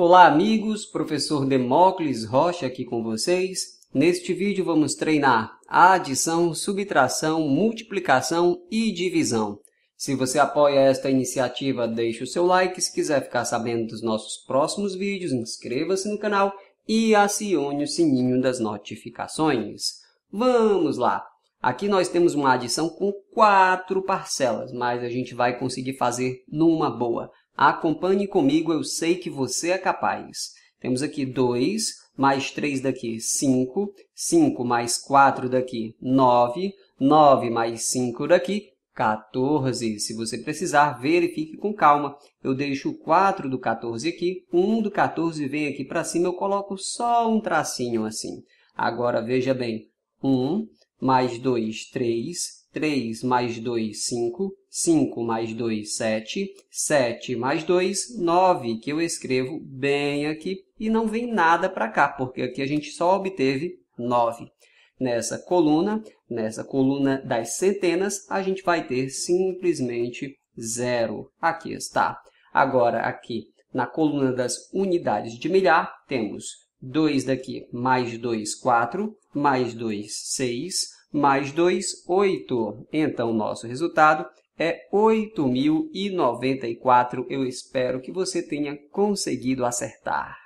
Olá amigos, professor Demócles Rocha aqui com vocês. Neste vídeo vamos treinar adição, subtração, multiplicação e divisão. Se você apoia esta iniciativa, deixe o seu like. Se quiser ficar sabendo dos nossos próximos vídeos, inscreva-se no canal e acione o sininho das notificações. Vamos lá! Aqui nós temos uma adição com quatro parcelas, mas a gente vai conseguir fazer numa boa. Acompanhe comigo, eu sei que você é capaz. Temos aqui 2, mais 3 daqui, 5. 5 mais 4 daqui, 9. 9 mais 5 daqui, 14. Se você precisar, verifique com calma. Eu deixo o 4 do 14 aqui, 1 do 14 vem aqui para cima, eu coloco só um tracinho assim. Agora, veja bem, 1 mais 2, 3. 3 mais 2, 5. 5 mais 2, 7. 7 mais 2, 9, que eu escrevo bem aqui e não vem nada para cá, porque aqui a gente só obteve 9. Nessa coluna, nessa coluna das centenas, a gente vai ter simplesmente 0. Aqui está. Agora, aqui na coluna das unidades de milhar, temos 2 daqui, mais 2, 4, mais 2, 6, mais 2, 8. Então, nosso resultado é 8.094. Eu espero que você tenha conseguido acertar.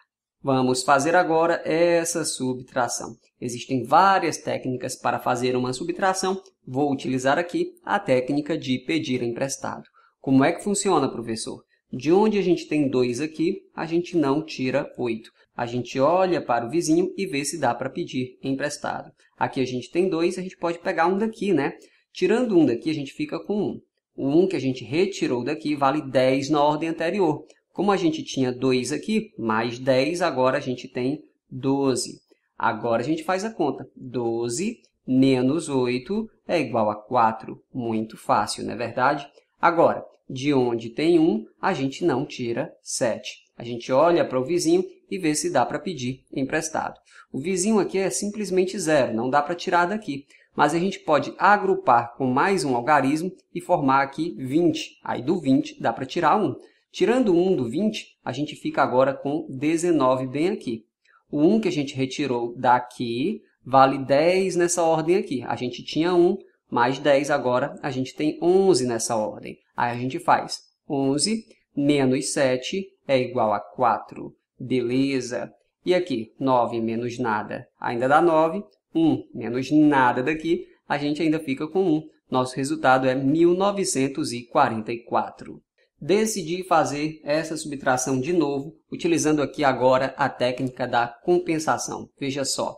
Vamos fazer agora essa subtração. Existem várias técnicas para fazer uma subtração. Vou utilizar aqui a técnica de pedir emprestado. Como é que funciona, professor? De onde a gente tem 2 aqui, a gente não tira 8. A gente olha para o vizinho e vê se dá para pedir emprestado. Aqui a gente tem 2, a gente pode pegar um daqui, né? Tirando um daqui, a gente fica com 1. Um. O 1 que a gente retirou daqui vale 10 na ordem anterior. Como a gente tinha 2 aqui, mais 10, agora a gente tem 12. Agora a gente faz a conta. 12 menos 8 é igual a 4. Muito fácil, não é verdade? Agora, de onde tem 1, a gente não tira 7. A gente olha para o vizinho e vê se dá para pedir emprestado. O vizinho aqui é simplesmente zero, não dá para tirar daqui mas a gente pode agrupar com mais um algarismo e formar aqui 20. Aí do 20 dá para tirar 1. Tirando 1 do 20, a gente fica agora com 19 bem aqui. O 1 que a gente retirou daqui vale 10 nessa ordem aqui. A gente tinha 1 mais 10, agora a gente tem 11 nessa ordem. Aí a gente faz 11 menos 7 é igual a 4. Beleza. E aqui, 9 menos nada ainda dá 9. 1 menos nada daqui, a gente ainda fica com 1. Nosso resultado é 1944. Decidi fazer essa subtração de novo, utilizando aqui agora a técnica da compensação. Veja só,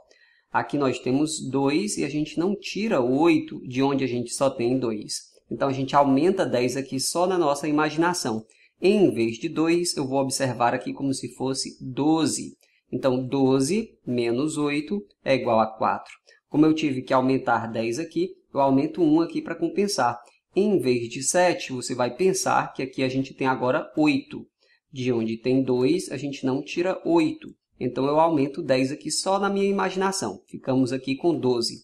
aqui nós temos 2 e a gente não tira 8 de onde a gente só tem 2. Então, a gente aumenta 10 aqui só na nossa imaginação. Em vez de 2, eu vou observar aqui como se fosse 12. Então, 12 menos 8 é igual a 4. Como eu tive que aumentar 10 aqui, eu aumento 1 aqui para compensar. Em vez de 7, você vai pensar que aqui a gente tem agora 8. De onde tem 2, a gente não tira 8. Então, eu aumento 10 aqui só na minha imaginação. Ficamos aqui com 12.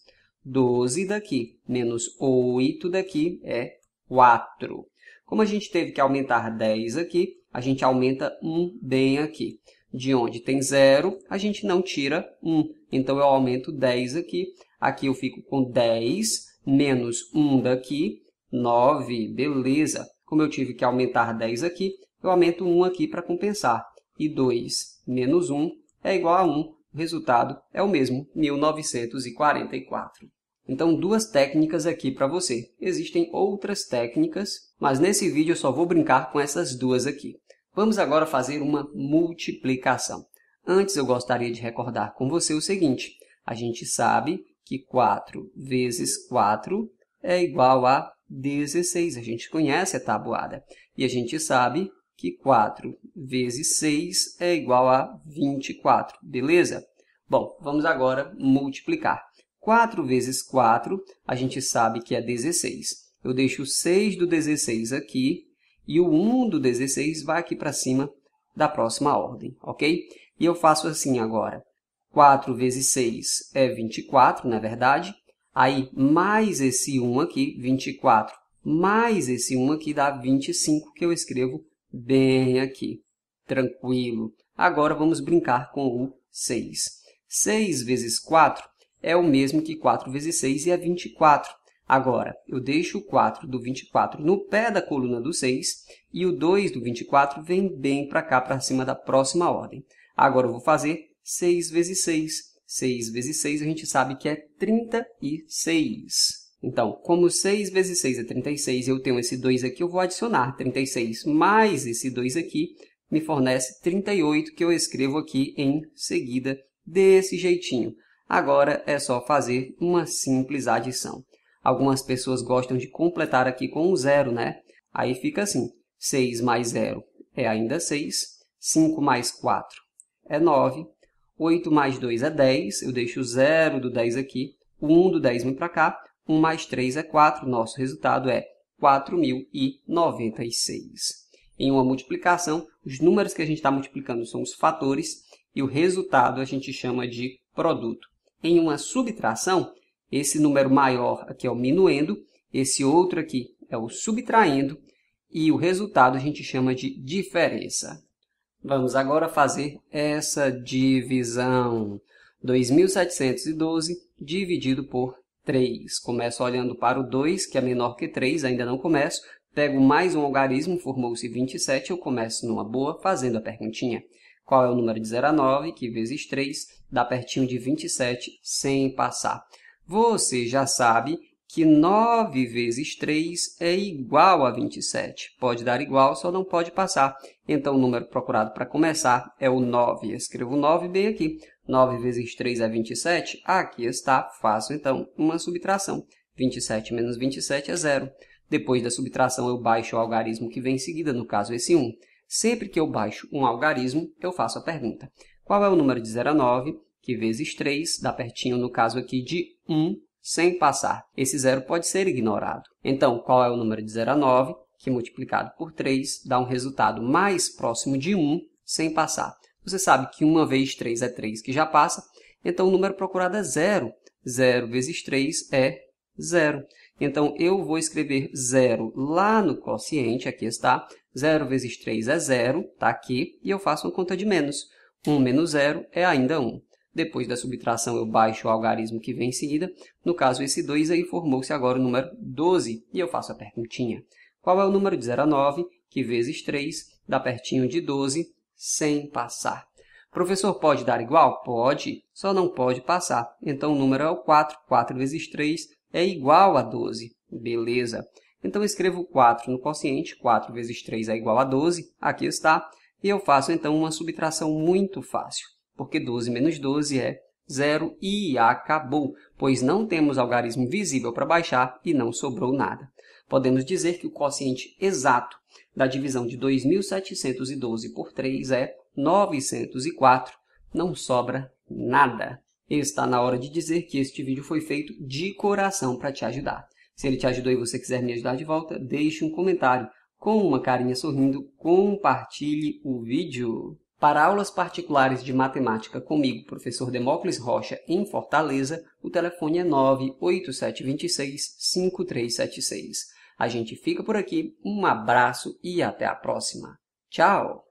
12 daqui menos 8 daqui é 4. Como a gente teve que aumentar 10 aqui, a gente aumenta 1 bem aqui de onde tem zero, a gente não tira 1. Então, eu aumento 10 aqui. Aqui eu fico com 10 menos 1 daqui, 9, beleza. Como eu tive que aumentar 10 aqui, eu aumento 1 aqui para compensar. E 2 menos 1 é igual a 1. O resultado é o mesmo, 1944. Então, duas técnicas aqui para você. Existem outras técnicas, mas nesse vídeo eu só vou brincar com essas duas aqui. Vamos agora fazer uma multiplicação. Antes, eu gostaria de recordar com você o seguinte. A gente sabe que 4 vezes 4 é igual a 16. A gente conhece a tabuada. E a gente sabe que 4 vezes 6 é igual a 24, beleza? Bom, vamos agora multiplicar. 4 vezes 4, a gente sabe que é 16. Eu deixo 6 do 16 aqui e o 1 do 16 vai aqui para cima da próxima ordem, ok? E eu faço assim agora. 4 vezes 6 é 24, na é verdade. Aí, mais esse 1 aqui, 24, mais esse 1 aqui dá 25, que eu escrevo bem aqui. Tranquilo. Agora, vamos brincar com o 6. 6 vezes 4 é o mesmo que 4 vezes 6 e é 24. Agora, eu deixo o 4 do 24 no pé da coluna do 6 e o 2 do 24 vem bem para cá, para cima da próxima ordem. Agora eu vou fazer 6 vezes 6. 6 vezes 6 a gente sabe que é 36. Então, como 6 vezes 6 é 36 eu tenho esse 2 aqui, eu vou adicionar 36 mais esse 2 aqui, me fornece 38, que eu escrevo aqui em seguida, desse jeitinho. Agora é só fazer uma simples adição. Algumas pessoas gostam de completar aqui com um zero, né? Aí fica assim, 6 mais 0 é ainda 6, 5 mais 4 é 9, 8 mais 2 é 10, eu deixo o zero do 10 aqui, o 1 do 10 vem para cá, 1 mais 3 é 4, nosso resultado é 4.096. Em uma multiplicação, os números que a gente está multiplicando são os fatores e o resultado a gente chama de produto. Em uma subtração, esse número maior aqui é o minuendo, esse outro aqui é o subtraindo, e o resultado a gente chama de diferença. Vamos agora fazer essa divisão. 2.712 dividido por 3. Começo olhando para o 2, que é menor que 3, ainda não começo. Pego mais um algarismo, formou-se 27, eu começo numa boa, fazendo a perguntinha. Qual é o número de 0 a 9, que vezes 3, dá pertinho de 27, sem passar. Você já sabe que 9 vezes 3 é igual a 27. Pode dar igual, só não pode passar. Então, o número procurado para começar é o 9. Escrevo 9 bem aqui. 9 vezes 3 é 27. Aqui está. Faço, então, uma subtração. 27 menos 27 é zero. Depois da subtração, eu baixo o algarismo que vem em seguida, no caso esse 1. Sempre que eu baixo um algarismo, eu faço a pergunta. Qual é o número de 0 a 9? que vezes 3 dá pertinho, no caso aqui, de 1 sem passar. Esse zero pode ser ignorado. Então, qual é o número de 0 a 9? Que multiplicado por 3 dá um resultado mais próximo de 1 sem passar. Você sabe que 1 vezes 3 é 3 que já passa, então o número procurado é zero. 0 vezes 3 é 0. Então, eu vou escrever 0 lá no quociente, aqui está. 0 vezes 3 é 0, está aqui, e eu faço uma conta de menos. 1 menos 0 é ainda 1. Depois da subtração, eu baixo o algarismo que vem em seguida. No caso, esse 2 aí formou-se agora o número 12. E eu faço a perguntinha. Qual é o número de 0 a 9, que vezes 3 dá pertinho de 12, sem passar? Professor, pode dar igual? Pode, só não pode passar. Então, o número é o 4. 4 vezes 3 é igual a 12. Beleza. Então, escrevo 4 no quociente. 4 vezes 3 é igual a 12. Aqui está. E eu faço, então, uma subtração muito fácil porque 12 menos 12 é zero e acabou, pois não temos algarismo visível para baixar e não sobrou nada. Podemos dizer que o quociente exato da divisão de 2.712 por 3 é 904, não sobra nada. Está na hora de dizer que este vídeo foi feito de coração para te ajudar. Se ele te ajudou e você quiser me ajudar de volta, deixe um comentário com uma carinha sorrindo, compartilhe o vídeo. Para aulas particulares de matemática comigo, professor Demócles Rocha, em Fortaleza, o telefone é 98726-5376. A gente fica por aqui, um abraço e até a próxima. Tchau!